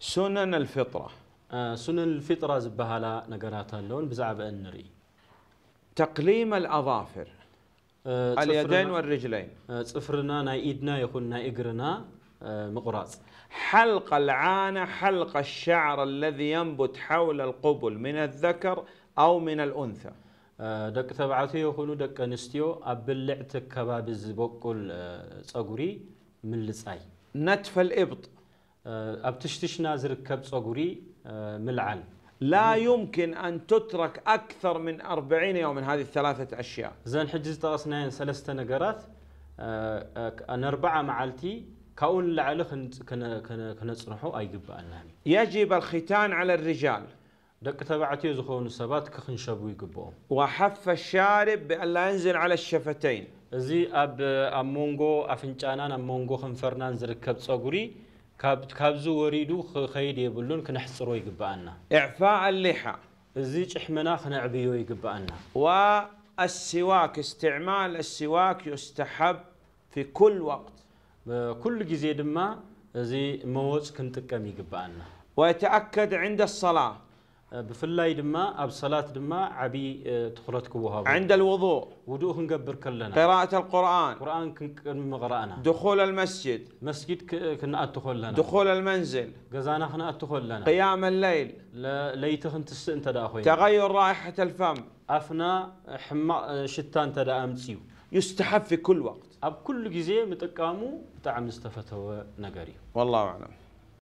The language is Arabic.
سنن الفطرة آه، سنن الفطرة زبها لا نقرات اللون بزعب النري تقليم الأظافر آه، اليدين والرجلين صفرنا نايدنا إيدنا يكون نا إقرنا مقراص حلق العانة حلق الشعر الذي ينبت حول القبل من الذكر أو من الأنثى دك آه، ተባዕትዮ ይኹኑ دك نستيو أبلعت كباب ከባቢ ዝበቁል من ምልፃይ نتف الإبط أه، أبتش تشنا زركب صغوري أه، ملعل لا يمكن أن تترك أكثر من 40 يوم من هذه الثلاثة أشياء زين حجز تقصنا سلسة نقرات أه، أن أربعة معلتي كون لعلخ كنا كنا كنا كنصرحو أي قبأنا يجب الختان على الرجال دك تبعتي زخون السبات كخن كخنشبو يقبو وحف الشارب بأن لا ينزل على الشفتين زي أب أمونغو أفنشانا أمونغو خنفرنان زركب صغوري كابزو وريدو ክኸይድ يبلون ክነሕፅሮ ይግባአና إعفاء اللحى الزيج إحمنا خنعبيو ይግባአና والسواك استعمال السواك يستحب في كل وقت كل جزيد ما زي موز كنتكم يقبعنا ويتأكد عند الصلاة بفلاي دما اب صلاه دما عبي تخرتك وها عند الوضوء وضوء نقبر كلنا قراءه القران قران كن دخول المسجد مسجد كنا ادخل لنا دخول المنزل قزانا احنا ادخل لنا قيام الليل ليت انت انت تغير رائحه الفم افنا حما شتا انت امسيو يستحب في كل وقت اب كل جزيه متقامو تعم استفته نغري والله اعلم